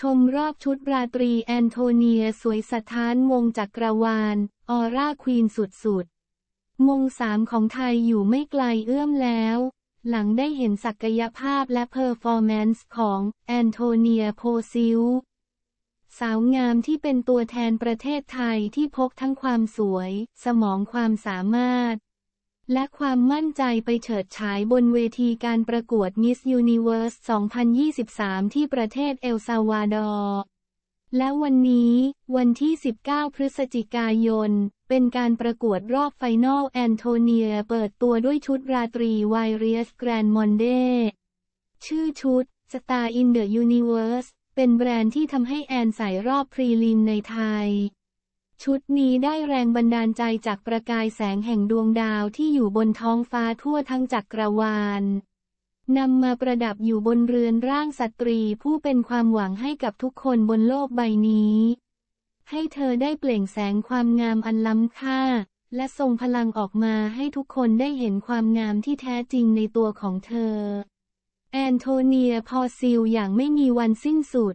ชมรอบชุดราตรี แอนโทเนีย สวยสะท้านวงจักรวาลออร่าควีนสุดๆมงสามของไทยอยู่ไม่ไกลเอื้อมแล้ว หลังได้เห็นศักยภาพและเพอร์ฟอร์แมนซ์ของ แอนโทเนีย โพซิลสาวงามที่เป็นตัวแทนประเทศไทยที่พกทั้งความสวย สมองความสามารถและความมั่นใจไปเฉิดฉายบนเวทีการประกวด Miss Universe 2023 ที่ประเทศเอลซาวาดอร์ และวันนี้ วันที่ 19 พฤศจิกายน เป็นการประกวดรอบไฟนอลแอนโทเนีย เปิดตัวด้วยชุดราตรีวายเรียสแกรนมอนเดชื่อชุด Star in the Universe เป็นแบรนด์ที่ทำให้แอนใส่รอบพรีลิมในไทยชุดนี้ได้แรงบันดาลใจจากประกายแสงแห่งดวงดาวที่อยู่บนท้องฟ้าทั่วทั้งจักรวาลนำมาประดับอยู่บนเรือนร่างสตรีผู้เป็นความหวังให้กับทุกคนบนโลกใบนี้ ให้เธอได้เปล่งแสงความงามอันล้ำค่า และทรงพลังออกมาให้ทุกคนได้เห็นความงามที่แท้จริงในตัวของเธอ แอนโทเนีย พอซิล อย่างไม่มีวันสิ้นสุด